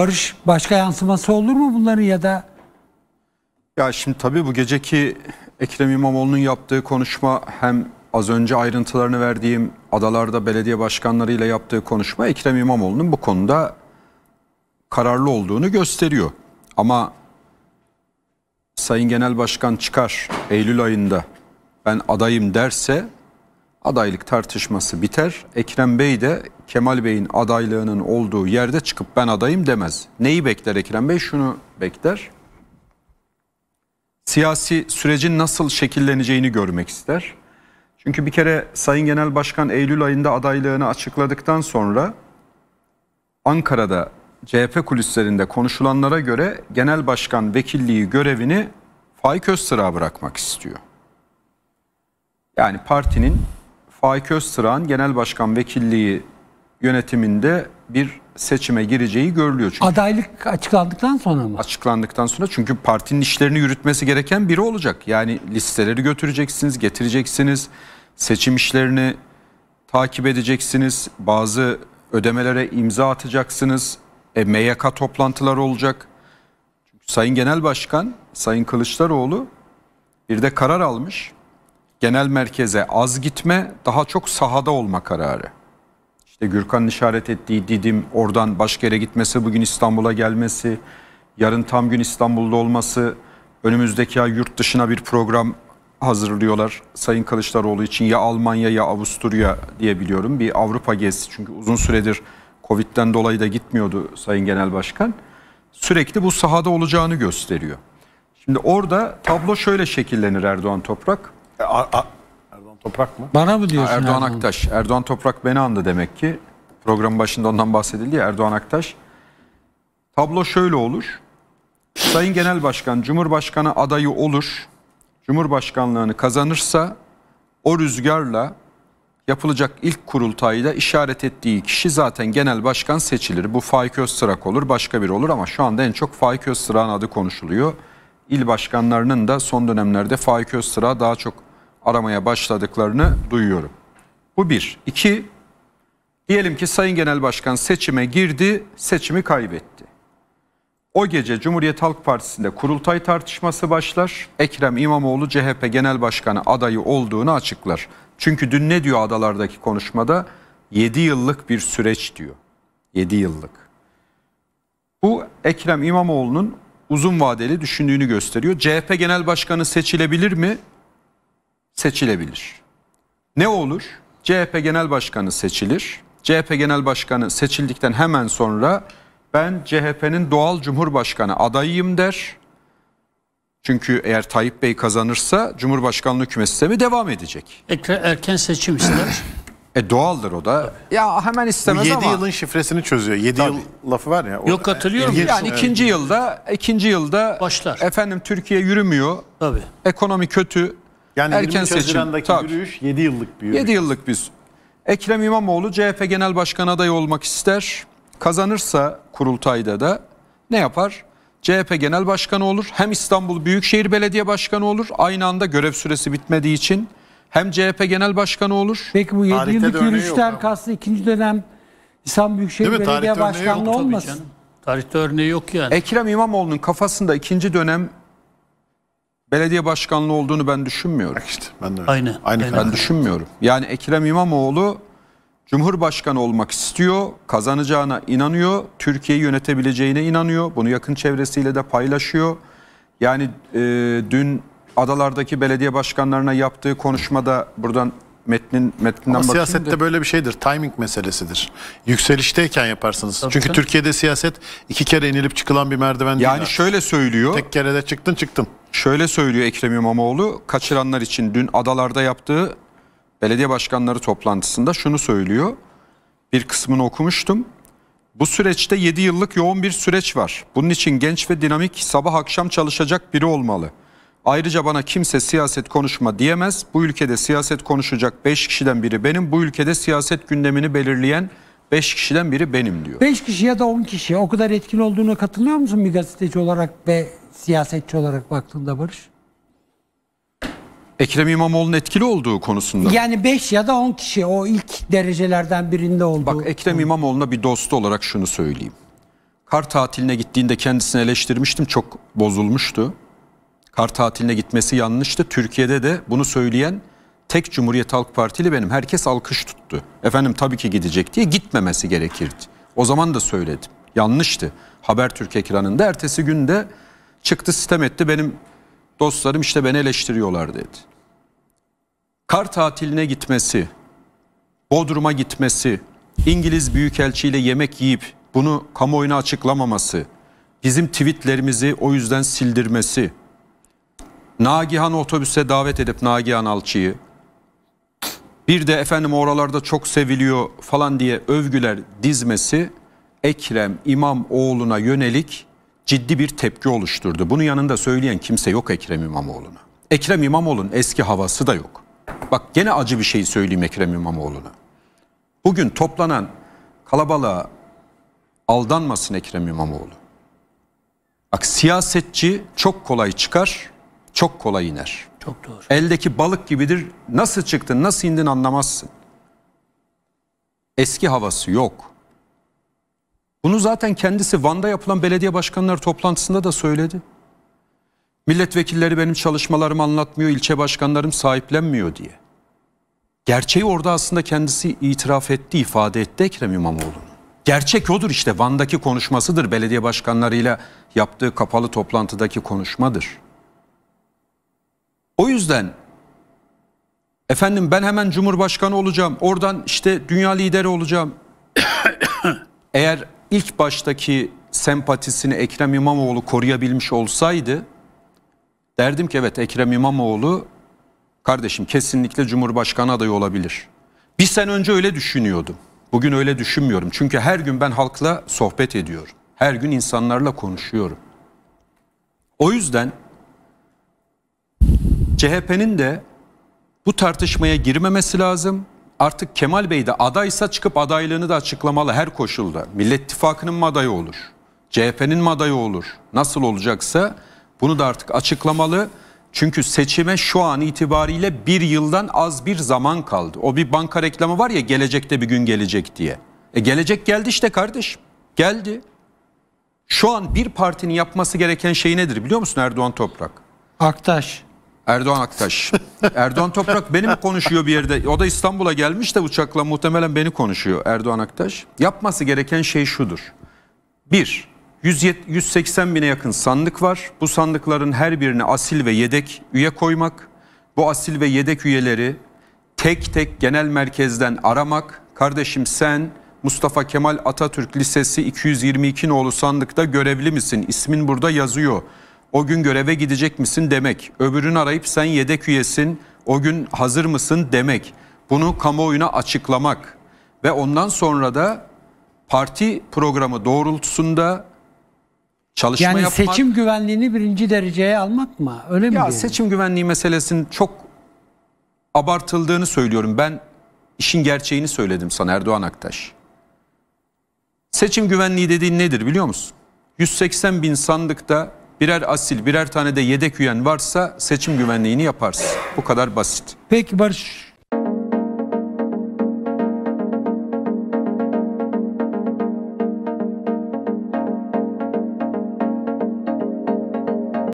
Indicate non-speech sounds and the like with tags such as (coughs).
Barış başka yansıması olur mu bunların ya da? Ya şimdi tabii bu geceki Ekrem İmamoğlu'nun yaptığı konuşma hem az önce ayrıntılarını verdiğim adalarda belediye başkanlarıyla yaptığı konuşma Ekrem İmamoğlu'nun bu konuda kararlı olduğunu gösteriyor. Ama Sayın Genel Başkan çıkar Eylül ayında ben adayım derse adaylık tartışması biter. Ekrem Bey de Kemal Bey'in adaylığının olduğu yerde çıkıp ben adayım demez. Neyi bekler Ekrem Bey? Şunu bekler. Siyasi sürecin nasıl şekilleneceğini görmek ister. Çünkü bir kere Sayın Genel Başkan Eylül ayında adaylığını açıkladıktan sonra Ankara'da CHP kulislerinde konuşulanlara göre Genel Başkan vekilliği görevini Faik Öztır'a bırakmak istiyor. Yani partinin Faik Öztırağ'ın genel başkan vekilliği yönetiminde bir seçime gireceği görülüyor. Çünkü Adaylık açıklandıktan sonra mı? açıklandıktan sonra çünkü partinin işlerini yürütmesi gereken biri olacak. Yani listeleri götüreceksiniz, getireceksiniz, seçim işlerini takip edeceksiniz, bazı ödemelere imza atacaksınız, e, MYK toplantıları olacak. Çünkü Sayın Genel Başkan, Sayın Kılıçdaroğlu bir de karar almış genel merkeze az gitme, daha çok sahada olma kararı. İşte Gürkan'ın işaret ettiği Didim, oradan başka yere gitmesi, bugün İstanbul'a gelmesi, yarın tam gün İstanbul'da olması, önümüzdeki ay yurt dışına bir program hazırlıyorlar Sayın Kılıçdaroğlu için ya Almanya ya Avusturya diye biliyorum. Bir Avrupa gezisi çünkü uzun süredir Covid'den dolayı da gitmiyordu Sayın Genel Başkan. Sürekli bu sahada olacağını gösteriyor. Şimdi orada tablo şöyle şekillenir Erdoğan Toprak. E, a, a, Erdoğan Toprak mı? Bana mı diyorsun? Ha, Erdoğan, Erdoğan Aktaş. Erdoğan Toprak beni andı demek ki. Programın başında ondan bahsedildi ya Erdoğan Aktaş. Tablo şöyle olur. Sayın Genel Başkan Cumhurbaşkanı adayı olur. Cumhurbaşkanlığını kazanırsa o rüzgarla yapılacak ilk kurultayda işaret ettiği kişi zaten genel başkan seçilir. Bu Faik Öztürk olur, başka biri olur ama şu anda en çok Faik Öztrak'ın adı konuşuluyor. İl başkanlarının da son dönemlerde Faik Öztrak'a daha çok aramaya başladıklarını duyuyorum. Bu bir. İki, diyelim ki Sayın Genel Başkan seçime girdi, seçimi kaybetti. O gece Cumhuriyet Halk Partisi'nde kurultay tartışması başlar. Ekrem İmamoğlu CHP Genel Başkanı adayı olduğunu açıklar. Çünkü dün ne diyor adalardaki konuşmada? 7 yıllık bir süreç diyor. 7 yıllık. Bu Ekrem İmamoğlu'nun uzun vadeli düşündüğünü gösteriyor. CHP Genel Başkanı seçilebilir mi? seçilebilir. Ne olur? CHP Genel Başkanı seçilir. CHP Genel Başkanı seçildikten hemen sonra ben CHP'nin doğal Cumhurbaşkanı adayıyım der. Çünkü eğer Tayyip Bey kazanırsa Cumhurbaşkanlığı hükümet sistemi devam edecek. Erken seçim ister. E doğaldır o da. Ya hemen istemez 7 ama. 7 yılın şifresini çözüyor. 7 yıl lafı var ya. Yok katılıyorum. Yani, yani ikinci yılda ikinci yılda başlar. Efendim Türkiye yürümüyor. Tabii. Ekonomi kötü. Yani erken 20 seçim. Tabii. yürüyüş 7 yıllık bir yürüyüş. 7 yıllık biz. Ekrem İmamoğlu CHP Genel Başkan adayı olmak ister. Kazanırsa kurultayda da ne yapar? CHP Genel Başkanı olur. Hem İstanbul Büyükşehir Belediye Başkanı olur. Aynı anda görev süresi bitmediği için hem CHP Genel Başkanı olur. Peki bu 7 yıllık örneği kastı ikinci dönem İstanbul Büyükşehir Belediye Başkanı olmasın. canım. Tarihte örneği yok yani. Ekrem İmamoğlu'nun kafasında ikinci dönem belediye başkanlığı olduğunu ben düşünmüyorum. Bak ben de öyle. Aynı. Aynı ben düşünmüyorum. Yani Ekrem İmamoğlu Cumhurbaşkanı olmak istiyor, kazanacağına inanıyor, Türkiye'yi yönetebileceğine inanıyor. Bunu yakın çevresiyle de paylaşıyor. Yani e, dün adalardaki belediye başkanlarına yaptığı konuşmada buradan metnin metninden Ama siyasette de. böyle bir şeydir. Timing meselesidir. Yükselişteyken yaparsınız. Tabii Çünkü canım. Türkiye'de siyaset iki kere inilip çıkılan bir merdiven yani değil. Yani şöyle söylüyor. Tek kere de çıktın çıktın. Şöyle söylüyor Ekrem İmamoğlu kaçıranlar için dün adalarda yaptığı belediye başkanları toplantısında şunu söylüyor. Bir kısmını okumuştum. Bu süreçte 7 yıllık yoğun bir süreç var. Bunun için genç ve dinamik sabah akşam çalışacak biri olmalı. Ayrıca bana kimse siyaset konuşma diyemez. Bu ülkede siyaset konuşacak 5 kişiden biri benim. Bu ülkede siyaset gündemini belirleyen 5 kişiden biri benim diyor. 5 kişi ya da 10 kişi o kadar etkin olduğuna katılıyor musun bir gazeteci olarak ve siyasetçi olarak baktığında Barış? Ekrem İmamoğlu'nun etkili olduğu konusunda. Yani 5 ya da 10 kişi o ilk derecelerden birinde oldu. Bak Ekrem İmamoğlu'na bir dostu olarak şunu söyleyeyim. Kar tatiline gittiğinde kendisini eleştirmiştim. Çok bozulmuştu. Kar tatiline gitmesi yanlıştı. Türkiye'de de bunu söyleyen tek Cumhuriyet Halk Partili benim. Herkes alkış tuttu. Efendim tabii ki gidecek diye gitmemesi gerekirdi. O zaman da söyledim. Yanlıştı. Haber Habertürk ekranında ertesi günde Çıktı sistem etti benim dostlarım işte beni eleştiriyorlar dedi. Kar tatiline gitmesi, Bodrum'a gitmesi, İngiliz Büyükelçiyle yemek yiyip bunu kamuoyuna açıklamaması, bizim tweetlerimizi o yüzden sildirmesi, Nagihan otobüse davet edip Nagihan Alçı'yı, bir de efendim oralarda çok seviliyor falan diye övgüler dizmesi Ekrem İmamoğlu'na yönelik ciddi bir tepki oluşturdu. Bunu yanında söyleyen kimse yok Ekrem İmamoğlu'na. Ekrem İmamoğlu'nun eski havası da yok. Bak gene acı bir şey söyleyeyim Ekrem İmamoğlu'na. Bugün toplanan kalabalığa aldanmasın Ekrem İmamoğlu. Bak siyasetçi çok kolay çıkar, çok kolay iner. Çok doğru. Eldeki balık gibidir. Nasıl çıktın, nasıl indin anlamazsın. Eski havası yok. Bunu zaten kendisi Van'da yapılan belediye başkanları toplantısında da söyledi. Milletvekilleri benim çalışmalarımı anlatmıyor, ilçe başkanlarım sahiplenmiyor diye. Gerçeği orada aslında kendisi itiraf etti, ifade etti Ekrem İmamoğlu'nun. Gerçek odur işte Van'daki konuşmasıdır, belediye başkanlarıyla yaptığı kapalı toplantıdaki konuşmadır. O yüzden efendim ben hemen cumhurbaşkanı olacağım, oradan işte dünya lideri olacağım. (coughs) Eğer ilk baştaki sempatisini Ekrem İmamoğlu koruyabilmiş olsaydı derdim ki evet Ekrem İmamoğlu kardeşim kesinlikle Cumhurbaşkanı adayı olabilir. Bir sene önce öyle düşünüyordum. Bugün öyle düşünmüyorum. Çünkü her gün ben halkla sohbet ediyorum. Her gün insanlarla konuşuyorum. O yüzden CHP'nin de bu tartışmaya girmemesi lazım artık Kemal Bey de adaysa çıkıp adaylığını da açıklamalı her koşulda. Millet İttifakı'nın mı adayı olur? CHP'nin mi adayı olur? Nasıl olacaksa bunu da artık açıklamalı. Çünkü seçime şu an itibariyle bir yıldan az bir zaman kaldı. O bir banka reklamı var ya gelecekte bir gün gelecek diye. E gelecek geldi işte kardeşim. Geldi. Şu an bir partinin yapması gereken şey nedir biliyor musun Erdoğan Toprak? Aktaş. Erdoğan Aktaş. Erdoğan Toprak beni mi konuşuyor bir yerde? O da İstanbul'a gelmiş de uçakla muhtemelen beni konuşuyor Erdoğan Aktaş. Yapması gereken şey şudur. Bir, 180 bine yakın sandık var. Bu sandıkların her birine asil ve yedek üye koymak. Bu asil ve yedek üyeleri tek tek genel merkezden aramak. Kardeşim sen Mustafa Kemal Atatürk Lisesi 222 nolu sandıkta görevli misin? İsmin burada yazıyor o gün göreve gidecek misin demek. Öbürünü arayıp sen yedek üyesin, o gün hazır mısın demek. Bunu kamuoyuna açıklamak ve ondan sonra da parti programı doğrultusunda çalışma yani yapmak. Yani seçim güvenliğini birinci dereceye almak mı? Öyle mi? Ya diyelim? seçim güvenliği meselesinin çok abartıldığını söylüyorum. Ben işin gerçeğini söyledim sana Erdoğan Aktaş. Seçim güvenliği dediğin nedir biliyor musun? 180 bin sandıkta birer asil, birer tane de yedek üyen varsa seçim güvenliğini yaparsın. Bu kadar basit. Peki Barış